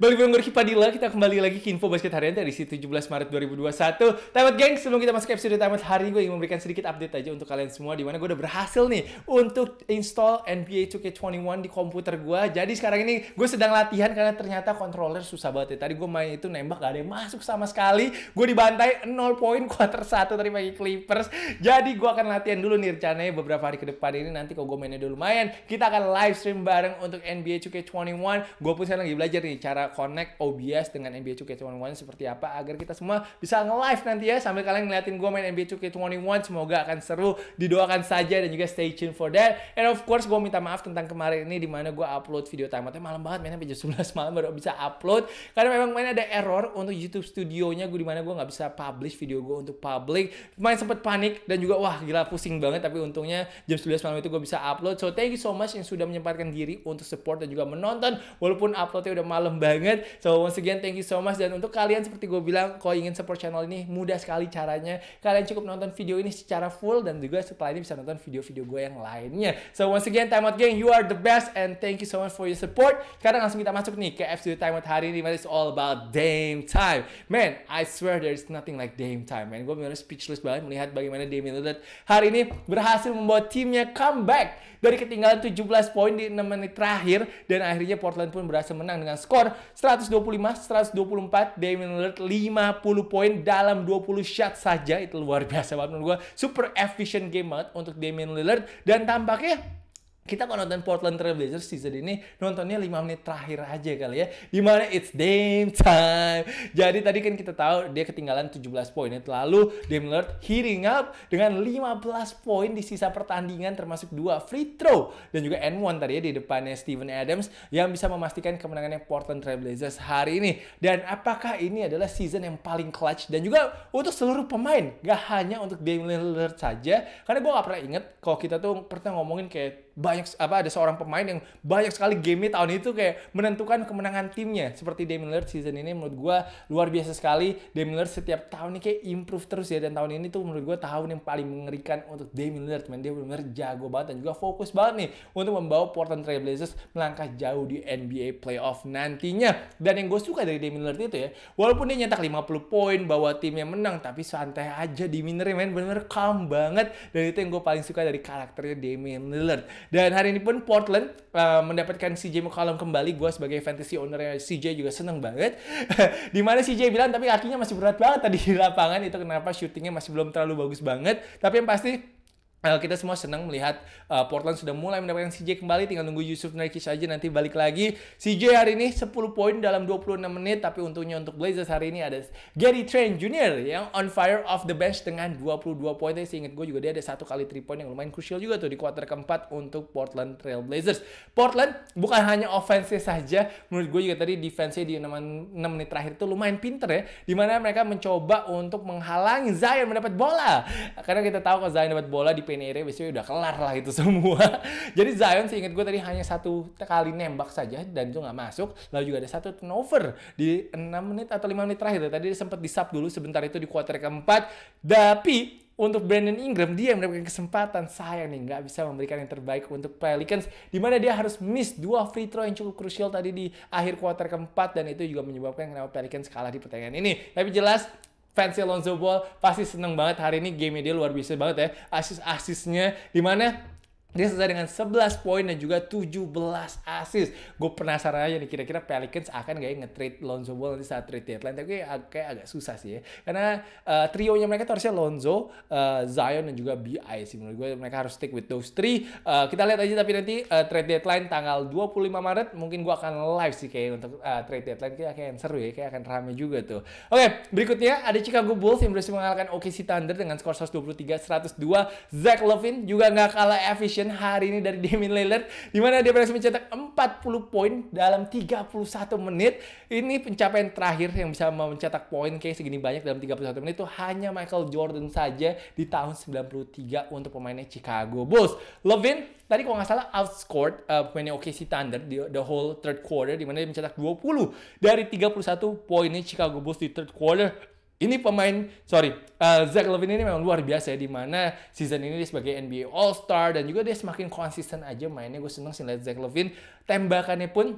Balik Bunggur Padilla, kita kembali lagi ke Info Basket Harian dari si 17 Maret 2021. Tamat geng, sebelum kita masuk ke episode tamat hari, gue ingin memberikan sedikit update aja untuk kalian semua. Dimana gue udah berhasil nih untuk install NBA 2K21 di komputer gue. Jadi sekarang ini gue sedang latihan karena ternyata controller susah banget ya. Tadi gue main itu nembak gak ada yang masuk sama sekali. Gue dibantai 0 poin kuarter 1 tadi bagi Clippers. Jadi gue akan latihan dulu nih rencananya beberapa hari ke depan ini. Nanti kalau gue mainnya udah lumayan, kita akan live stream bareng untuk NBA 2K21. Gue pun sekarang lagi belajar nih cara connect OBS dengan NBA 2K21 seperti apa agar kita semua bisa nge-live nanti ya sambil kalian ngeliatin gue main NBA 2K21 semoga akan seru didoakan saja dan juga stay tune for that and of course gue minta maaf tentang kemarin ini dimana gue upload video timeoutnya eh, malam banget mainnya jam 11 malam baru bisa upload karena memang main ada error untuk YouTube studionya gue dimana gue nggak bisa publish video gue untuk public main sempet panik dan juga wah gila pusing banget tapi untungnya jam 11 malam itu gue bisa upload so thank you so much yang sudah menyempatkan diri untuk support dan juga menonton walaupun uploadnya udah malam banget banget. So once again thank you so much dan untuk kalian seperti gue bilang kalau ingin support channel ini mudah sekali caranya. Kalian cukup nonton video ini secara full dan juga setelah ini bisa nonton video-video gue yang lainnya. So once again Time Out Gang you are the best and thank you so much for your support. Sekarang langsung kita masuk nih ke episode Time Out hari ini. It's all about Dame Time. Man, I swear there is nothing like Dame Time. Man, gue benar speechless banget melihat bagaimana Dame Lillard hari ini berhasil membuat timnya comeback dari ketinggalan 17 poin di 6 menit terakhir dan akhirnya Portland pun berhasil menang dengan skor 125, 124, Damian Lillard 50 poin dalam 20 shot saja. Itu luar biasa banget menurut gue. Super efficient game banget untuk Damian Lillard. Dan tampaknya kita kalau nonton Portland Trailblazers season ini nontonnya 5 menit terakhir aja kali ya dimana it's game time jadi tadi kan kita tahu dia ketinggalan 17 poin lalu Dame Lillard heating up dengan 15 poin di sisa pertandingan termasuk dua free throw dan juga n 1 tadi ya di depannya Steven Adams yang bisa memastikan kemenangannya Portland Trailblazers hari ini dan apakah ini adalah season yang paling clutch dan juga untuk seluruh pemain gak hanya untuk Dame Lillard saja karena gue gak pernah inget kalau kita tuh pernah ngomongin kayak banyak apa ada seorang pemain yang banyak sekali game tahun itu kayak menentukan kemenangan timnya seperti Damian Lillard season ini menurut gue luar biasa sekali Damian Lillard setiap tahun ini kayak improve terus ya dan tahun ini tuh menurut gue tahun yang paling mengerikan untuk Damian Lillard man dia benar-benar jago banget dan juga fokus banget nih untuk membawa Portland Trail Blazers melangkah jauh di NBA playoff nantinya dan yang gue suka dari Damian Lillard itu ya walaupun dia nyetak 50 poin bawa timnya menang tapi santai aja di minernya man benar-benar calm banget dan itu yang gue paling suka dari karakternya Damian Lillard dan hari ini pun Portland uh, mendapatkan CJ McCollum kembali. Gue sebagai fantasy ownernya CJ juga seneng banget. Dimana CJ bilang tapi kakinya masih berat banget tadi di lapangan. Itu kenapa syutingnya masih belum terlalu bagus banget. Tapi yang pasti Uh, kita semua senang melihat uh, Portland sudah mulai mendapatkan CJ kembali tinggal nunggu Yusuf Nurkic aja nanti balik lagi CJ hari ini 10 poin dalam 26 menit tapi untungnya untuk Blazers hari ini ada Gary Trent Jr. yang on fire off the bench dengan 22 poin Tapi seingat gue juga dia ada satu kali 3 poin yang lumayan krusial juga tuh di kuarter keempat untuk Portland Trail Blazers Portland bukan hanya offense saja menurut gue juga tadi defense-nya di 6, 6 menit terakhir itu lumayan pinter ya dimana mereka mencoba untuk menghalangi Zion mendapat bola karena kita tahu kalau Zion dapat bola di Pain Area basically udah kelar lah itu semua. Jadi Zion inget gue tadi hanya satu kali nembak saja dan itu nggak masuk. Lalu juga ada satu turnover di 6 menit atau 5 menit terakhir. Tadi sempat disap dulu sebentar itu di quarter keempat. Tapi untuk Brandon Ingram dia mendapatkan kesempatan sayang nih nggak bisa memberikan yang terbaik untuk Pelicans Dimana dia harus miss dua free throw yang cukup krusial tadi di akhir kuarter keempat dan itu juga menyebabkan kenapa Pelicans kalah di pertandingan ini tapi jelas fans Lonzo Ball pasti seneng banget hari ini game dia luar biasa banget ya. Asis-asisnya di mana? Dia selesai dengan 11 poin dan juga 17 assist. Gue penasaran aja nih kira-kira Pelicans akan gak ya nge-trade Lonzo Ball nanti saat trade deadline. Tapi kayak, agak susah sih ya. Karena uh, eh, nya mereka tuh harusnya Lonzo, uh, Zion dan juga BI sih menurut gue. Mereka harus stick with those three. Uh, kita lihat aja tapi nanti uh, trade deadline tanggal 25 Maret mungkin gue akan live sih kayak untuk uh, trade deadline kayak akan seru ya, kayak akan rame juga tuh. Oke, okay, berikutnya ada Chicago Bulls yang berhasil mengalahkan OKC Thunder dengan skor 123-102. Zach Levine juga nggak kalah efisien Association hari ini dari Damian Lillard di mana dia berhasil mencetak 40 poin dalam 31 menit. Ini pencapaian terakhir yang bisa mencetak poin kayak segini banyak dalam 31 menit itu hanya Michael Jordan saja di tahun 93 untuk pemainnya Chicago Bulls. Levin tadi kalau nggak salah outscored uh, pemainnya OKC Thunder di the whole third quarter di mana dia mencetak 20 dari 31 poinnya Chicago Bulls di third quarter ini pemain, sorry, uh, eh, Zach Levine ini memang luar biasa ya, di mana season ini dia sebagai NBA All-Star, dan juga dia semakin konsisten aja mainnya. Gue seneng sih lihat Zach Levine. Tembakannya pun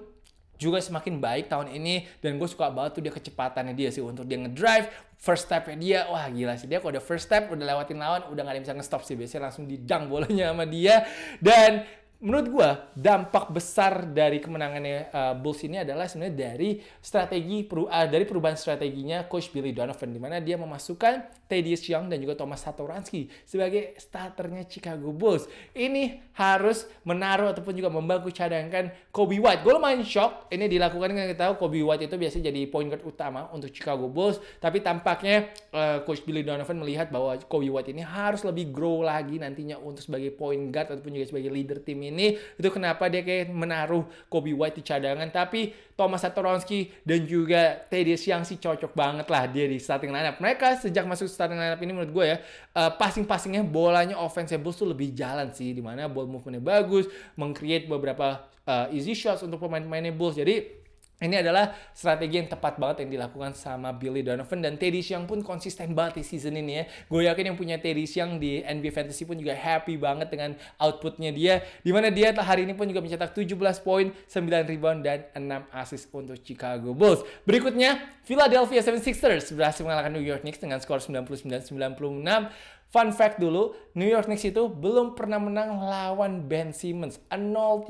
juga semakin baik tahun ini dan gue suka banget tuh dia kecepatannya dia sih untuk dia ngedrive first stepnya dia wah gila sih dia kalau udah first step udah lewatin lawan udah gak ada yang bisa ngestop sih biasanya langsung didang bolanya sama dia dan menurut gue dampak besar dari kemenangannya uh, Bulls ini adalah sebenarnya dari strategi peru uh, dari perubahan strateginya coach Billy Donovan di mana dia memasukkan Teddy Young dan juga Thomas Satoransky sebagai starternya Chicago Bulls. Ini harus menaruh ataupun juga membantu cadangkan Kobe White. Gue lumayan shock ini dilakukan karena kita tahu Kobe White itu biasanya jadi point guard utama untuk Chicago Bulls, tapi tampaknya uh, coach Billy Donovan melihat bahwa Kobe White ini harus lebih grow lagi nantinya untuk sebagai point guard ataupun juga sebagai leader tim ini ini itu kenapa dia kayak menaruh Kobe White di cadangan tapi Thomas Satoransky dan juga Teddy Siang sih cocok banget lah dia di starting lineup mereka sejak masuk starting lineup ini menurut gue ya uh, passing-passingnya bolanya offense Bulls tuh lebih jalan sih dimana ball movementnya bagus mengcreate beberapa uh, easy shots untuk pemain-pemainnya Bulls jadi ini adalah strategi yang tepat banget yang dilakukan sama Billy Donovan dan Teddy Siang pun konsisten banget di season ini ya. Gue yakin yang punya Teddy Siang di NBA Fantasy pun juga happy banget dengan outputnya dia. Dimana dia hari ini pun juga mencetak 17 poin, 9 rebound, dan 6 assist untuk Chicago Bulls. Berikutnya, Philadelphia 76ers berhasil mengalahkan New York Knicks dengan skor 99-96. Fun fact dulu, New York Knicks itu belum pernah menang lawan Ben Simmons. 0-13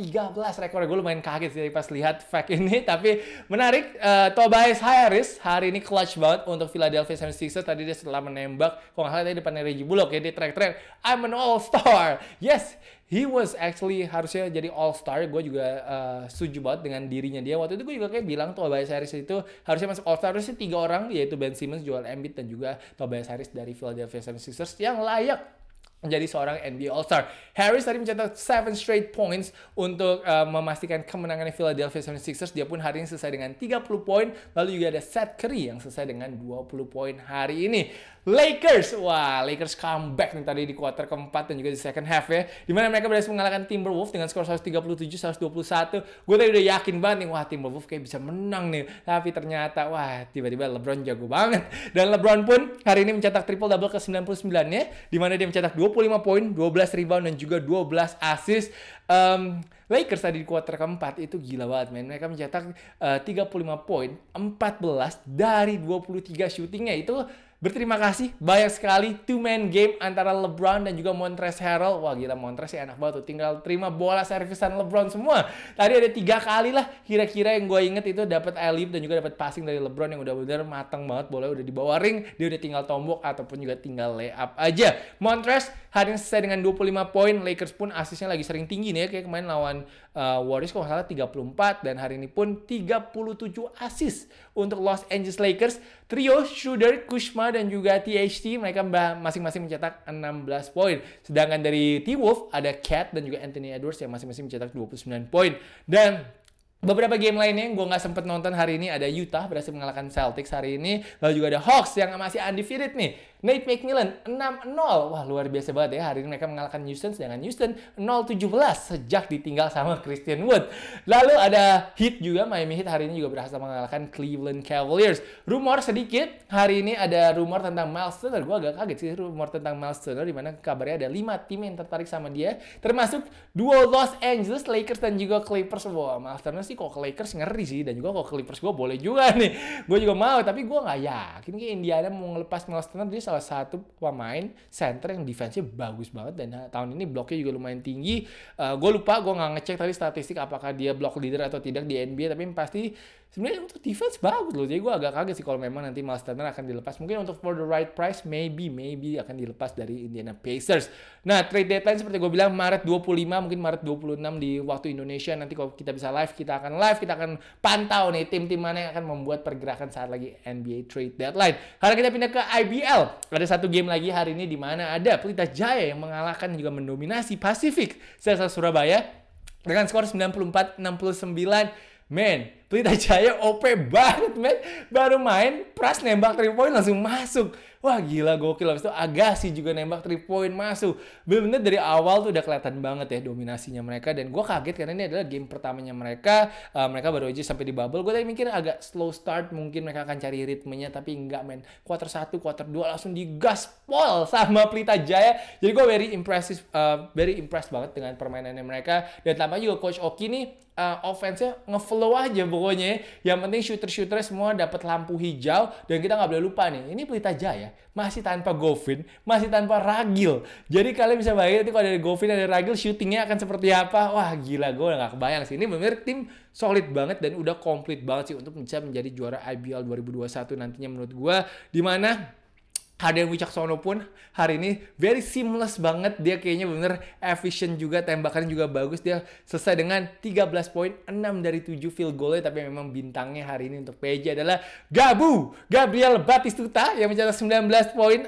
rekor. Gue lumayan kaget sih pas lihat fact ini. Tapi menarik, uh, Tobias Harris hari ini clutch banget untuk Philadelphia 76ers. Tadi dia setelah menembak, kalau nggak salah tadi depannya Reggie Bullock ya, dia track-track. I'm an all-star. Yes, he was actually harusnya jadi all star. Gue juga uh, setuju banget dengan dirinya dia. Waktu itu gue juga kayak bilang Tobias Harris itu harusnya masuk all star harusnya tiga orang yaitu Ben Simmons, Joel Embiid dan juga Tobias Harris dari Philadelphia 76ers yang layak menjadi seorang NBA All-Star. Harris tadi mencetak 7 straight points untuk uh, memastikan kemenangan Philadelphia 76ers. Dia pun hari ini selesai dengan 30 poin. Lalu juga ada Seth Curry yang selesai dengan 20 poin hari ini. Lakers, wah Lakers comeback nih tadi di kuarter keempat dan juga di second half ya. Dimana mereka berhasil mengalahkan Timberwolves dengan skor 137-121. Gue tadi udah yakin banget nih, wah Timberwolves kayak bisa menang nih. Tapi ternyata, wah tiba-tiba LeBron jago banget. Dan LeBron pun hari ini mencetak triple-double ke 99 ya. Dimana dia mencetak 20 25 poin, 12 rebound dan juga 12 assist. Um, Lakers tadi di kuarter keempat itu gila banget men. Mereka mencetak eh, uh, 35 poin, 14 dari 23 shootingnya itu Berterima kasih banyak sekali two man game antara LeBron dan juga Montrez Harrell. Wah gila Montrez ya enak banget tuh tinggal terima bola servisan LeBron semua. Tadi ada tiga kali lah kira-kira yang gue inget itu dapat alley dan juga dapat passing dari LeBron yang udah benar matang banget bola udah di bawah ring dia udah tinggal tombok ataupun juga tinggal lay up aja. Montrez hari ini selesai dengan 25 poin Lakers pun asisnya lagi sering tinggi nih ya kayak kemarin lawan uh, Warriors kalau salah 34 dan hari ini pun 37 asis untuk Los Angeles Lakers. Trio shooter Kuzma dan juga THT mereka masing-masing mencetak 16 poin. Sedangkan dari T-Wolf ada Cat dan juga Anthony Edwards yang masing-masing mencetak 29 poin. Dan Beberapa game lainnya yang gue gak sempet nonton hari ini ada Utah berhasil mengalahkan Celtics hari ini. Lalu juga ada Hawks yang masih undefeated nih. Nate McMillan 6-0. Wah, luar biasa banget ya. Hari ini mereka mengalahkan Houston sedangkan Houston 0-17 sejak ditinggal sama Christian Wood. Lalu ada Heat juga. Miami Heat hari ini juga berhasil mengalahkan Cleveland Cavaliers. Rumor sedikit, hari ini ada rumor tentang Miles Turner. Gue agak kaget sih rumor tentang Miles Turner di kabarnya ada 5 tim yang tertarik sama dia, termasuk duo Los Angeles Lakers dan juga Clippers. Wah, Miles Turner sih kok ke Lakers ngeri sih dan juga kok Clippers gue boleh juga nih. Gue juga mau, tapi gue nggak yakin kayak Indiana mau ngelepas Miles Turner dia salah satu pemain center yang defense bagus banget dan tahun ini bloknya juga lumayan tinggi. Uh, eh, gue lupa, gue nggak ngecek tadi statistik apakah dia block leader atau tidak di NBA, tapi pasti sebenarnya untuk defense bagus loh. Jadi gue agak kaget sih kalau memang nanti Miles Turner akan dilepas. Mungkin untuk for the right price, maybe, maybe akan dilepas dari Indiana Pacers. Nah, trade deadline seperti gue bilang Maret 25, mungkin Maret 26 di waktu Indonesia. Nanti kalau kita bisa live, kita akan live, kita akan pantau nih tim-tim mana yang akan membuat pergerakan saat lagi NBA trade deadline. Karena kita pindah ke IBL. Ada satu game lagi hari ini di mana ada Pelita Jaya yang mengalahkan juga mendominasi Pasifik. Sesa Surabaya dengan skor 94-69 Men, Pelita Jaya OP banget, men. Baru main, Pras nembak 3 point langsung masuk. Wah, gila gokil. Habis itu Agassi juga nembak 3 point masuk. Bener-bener dari awal tuh udah kelihatan banget ya dominasinya mereka. Dan gue kaget karena ini adalah game pertamanya mereka. Uh, mereka baru aja sampai di bubble. Gue tadi mikir agak slow start. Mungkin mereka akan cari ritmenya. Tapi enggak, men. Quarter 1, quarter 2 langsung digaspol sama Pelita Jaya. Jadi gue very impressive, uh, very impressed banget dengan permainannya mereka. Dan tambah juga Coach Oki nih uh, offense-nya ngeflow aja pokoknya ya. Yang penting shooter-shooter semua dapat lampu hijau dan kita nggak boleh lupa nih. Ini Pelita Jaya masih tanpa Govin, masih tanpa Ragil. Jadi kalian bisa bayangin nanti kalau ada Govin ada Ragil shootingnya akan seperti apa. Wah gila gue nggak kebayang sih. Ini bener tim solid banget dan udah komplit banget sih untuk bisa menjadi juara IBL 2021 nantinya menurut gue. Dimana Hadir Wicaksono pun hari ini very seamless banget. Dia kayaknya bener efficient juga, tembakannya juga bagus. Dia selesai dengan 13 poin, 6 dari 7 field goal tapi memang bintangnya hari ini untuk PJ adalah Gabu Gabriel Batistuta yang mencetak 19 poin,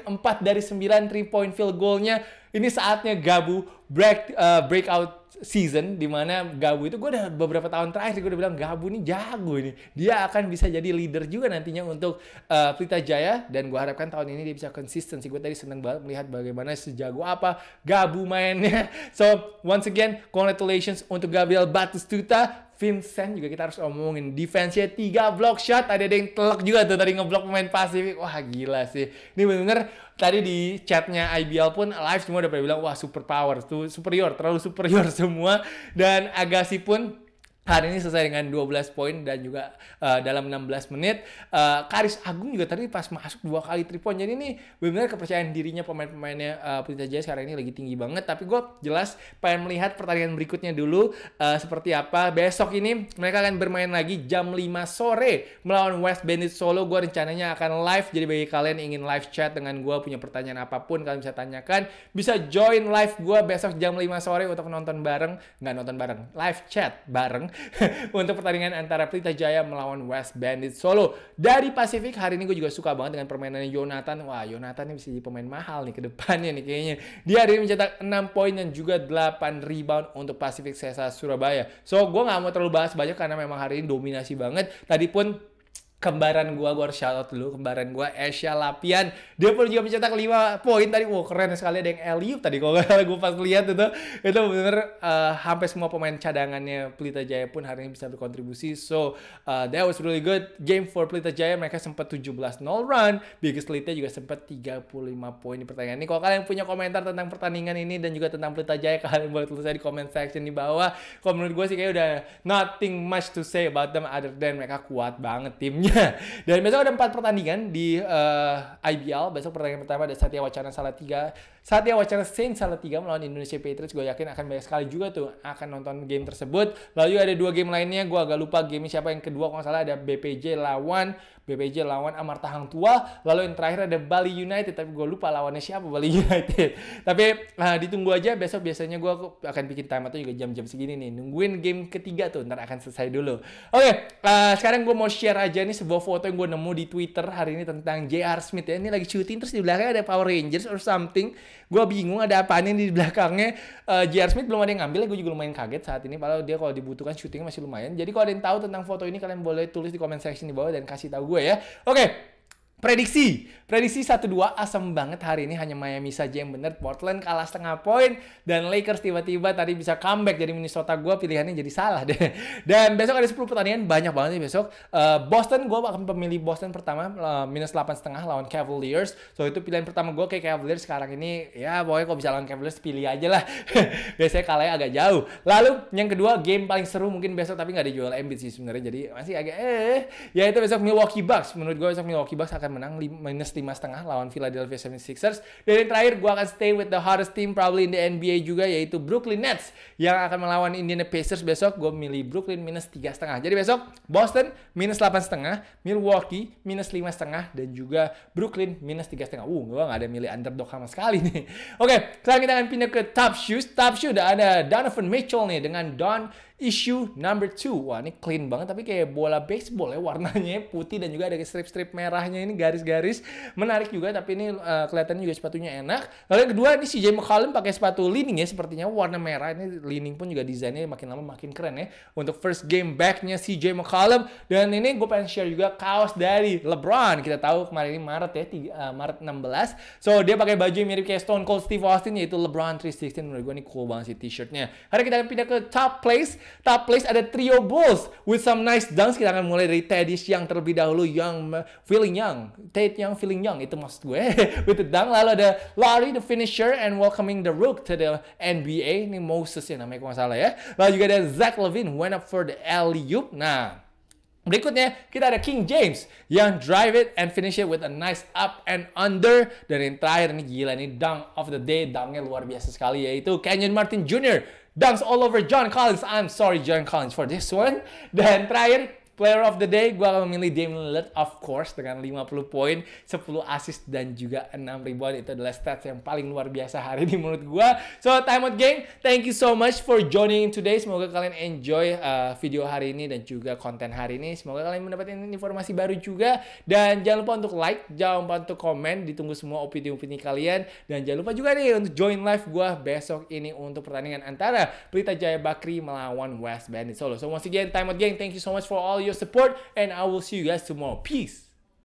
4 dari 9 3 point field goalnya ini saatnya Gabu break uh, breakout season di mana Gabu itu gue udah beberapa tahun terakhir gue udah bilang Gabu ini jago ini dia akan bisa jadi leader juga nantinya untuk uh, Pelita Jaya dan gue harapkan tahun ini dia bisa konsisten sih gue tadi seneng banget melihat bagaimana sejago apa Gabu mainnya so once again congratulations untuk Gabriel Batistuta Vincent juga kita harus omongin defense-nya 3 block shot ada, ada yang telak juga tuh tadi ngeblok pemain Pasifik wah gila sih ini bener-bener tadi di chatnya IBL pun live semua udah pada bilang wah super power tuh superior terlalu superior semua dan Agassi pun hari ini selesai dengan 12 poin dan juga uh, dalam 16 menit. Uh, Karis Agung juga tadi pas masuk dua kali tripon Jadi ini benar-benar kepercayaan dirinya pemain-pemainnya uh, eh, Pelita Jaya sekarang ini lagi tinggi banget. Tapi gue jelas pengen melihat pertandingan berikutnya dulu uh, seperti apa. Besok ini mereka akan bermain lagi jam 5 sore melawan West Bandit Solo. Gue rencananya akan live. Jadi bagi kalian ingin live chat dengan gue punya pertanyaan apapun kalian bisa tanyakan. Bisa join live gue besok jam 5 sore untuk nonton bareng. Nggak nonton bareng, live chat bareng untuk pertandingan antara Pelita Jaya melawan West Bandit Solo. Dari Pasifik hari ini gue juga suka banget dengan permainannya Jonathan. Wah, Jonathan ini bisa jadi pemain mahal nih ke depannya nih kayaknya. Dia hari ini mencetak 6 poin dan juga 8 rebound untuk Pasifik Sesa Surabaya. So, gue gak mau terlalu bahas banyak karena memang hari ini dominasi banget. Tadi pun kembaran gua gua harus shout out dulu kembaran gua Asia Lapian dia pun juga mencetak 5 poin tadi wow keren sekali ada yang Eliup tadi kalau salah gua pas lihat itu itu bener uh, hampir semua pemain cadangannya Pelita Jaya pun hari ini bisa berkontribusi so uh, that was really good game for Pelita Jaya mereka sempat 17-0 run Biggest Pelita juga sempat 35 poin di pertandingan ini kalau kalian punya komentar tentang pertandingan ini dan juga tentang Pelita Jaya kalian boleh tulis di comment section di bawah kalau menurut gue sih kayak udah nothing much to say about them other than mereka kuat banget timnya Dan besok ada empat pertandingan di uh, eh, IBL. Besok pertandingan pertama ada Satya Wacana Salatiga. Satya Wacana Saint Salatiga melawan Indonesia Patriots. Gue yakin akan banyak sekali juga tuh akan nonton game tersebut. Lalu ada dua game lainnya. Gue agak lupa game siapa yang kedua. Kalau nggak salah ada BPJ lawan BPJ lawan Amarta Hang Tua. Lalu yang terakhir ada Bali United, tapi gue lupa lawannya siapa Bali United. Tapi nah, ditunggu aja besok biasanya gue akan bikin time atau juga jam-jam segini nih. Nungguin game ketiga tuh, ntar akan selesai dulu. Oke, okay, uh, sekarang gue mau share aja nih sebuah foto yang gue nemu di Twitter hari ini tentang JR Smith ya. Ini lagi syuting, terus di belakangnya ada Power Rangers or something. Gue bingung ada apaan yang di belakangnya. Uh, ah, JR Smith belum ada yang ngambil, gue juga lumayan kaget saat ini. Padahal dia kalau dibutuhkan syutingnya masih lumayan. Jadi kalau ada yang tahu tentang foto ini, kalian boleh tulis di comment section di bawah dan kasih tahu gue gue ya. Oke, okay. prediksi Prediksi 1-2 asem banget hari ini hanya Miami saja yang bener. Portland kalah setengah poin dan Lakers tiba-tiba tadi bisa comeback jadi Minnesota gue pilihannya jadi salah deh. Dan besok ada 10 pertandingan banyak banget nih besok. Uh, Boston gue akan pemilih Boston pertama uh, minus 8 setengah lawan Cavaliers. So itu pilihan pertama gue kayak Cavaliers sekarang ini ya pokoknya kalau bisa lawan Cavaliers pilih aja lah. Biasanya kalahnya agak jauh. Lalu yang kedua game paling seru mungkin besok tapi nggak dijual Embiid sih sebenarnya jadi masih agak eh ya itu besok Milwaukee Bucks menurut gue besok Milwaukee Bucks akan menang minus lima setengah lawan Philadelphia 76ers. Dan yang terakhir gue akan stay with the hardest team probably in the NBA juga yaitu Brooklyn Nets yang akan melawan Indiana Pacers besok. Gue milih Brooklyn minus tiga setengah. Jadi besok Boston minus delapan setengah, Milwaukee minus lima setengah, dan juga Brooklyn minus tiga setengah. Uh, gue gak ada milih underdog sama sekali nih. Oke, okay, sekarang kita akan pindah ke top shoes. Top Shoes udah ada Donovan Mitchell nih dengan Don Issue number two. Wah, ini clean banget tapi kayak bola baseball ya warnanya putih dan juga ada strip-strip merahnya ini garis-garis. Menarik juga tapi ini uh, kelihatannya juga sepatunya enak. Lalu yang kedua ini CJ McCollum pakai sepatu lining ya sepertinya warna merah. Ini lining pun juga desainnya makin lama makin keren ya. Untuk first game backnya CJ McCollum dan ini gue pengen share juga kaos dari LeBron. Kita tahu kemarin ini Maret ya, uh, Maret 16. So dia pakai baju yang mirip kayak Stone Cold Steve Austin yaitu LeBron 316. Menurut gue ini cool banget sih t-shirtnya. Hari kita pindah ke top place Top place ada trio Bulls with some nice dunks. Kita akan mulai dari Teddy Yang terlebih dahulu. Young, feeling young. Tate Young feeling young. Itu maksud gue. with the dunk. Lalu ada Larry the finisher and welcoming the Rook to the NBA. Ini Moses ya namanya kalau salah ya. Lalu juga ada Zach Levine went up for the alley-oop. Nah, Berikutnya kita ada King James yang drive it and finish it with a nice up and under dan yang terakhir ini gila ini dunk of the day dunknya luar biasa sekali yaitu Kenyon Martin Jr Dunks all over John Collins. I'm sorry, John Collins, for this one. Then Tryon Player of the Day gue akan memilih Damian Lillard of course dengan 50 poin, 10 assist dan juga 6 rebound. Itu adalah stats yang paling luar biasa hari ini menurut gue. So time out gang, thank you so much for joining in today. Semoga kalian enjoy uh, video hari ini dan juga konten hari ini. Semoga kalian mendapatkan informasi baru juga dan jangan lupa untuk like, jangan lupa untuk komen, ditunggu semua opini-opini kalian dan jangan lupa juga nih untuk join live gue besok ini untuk pertandingan antara Pelita Jaya Bakri melawan West Bandit Solo. So once again, time out gang, thank you so much for all your support, and I will see you guys tomorrow. Peace.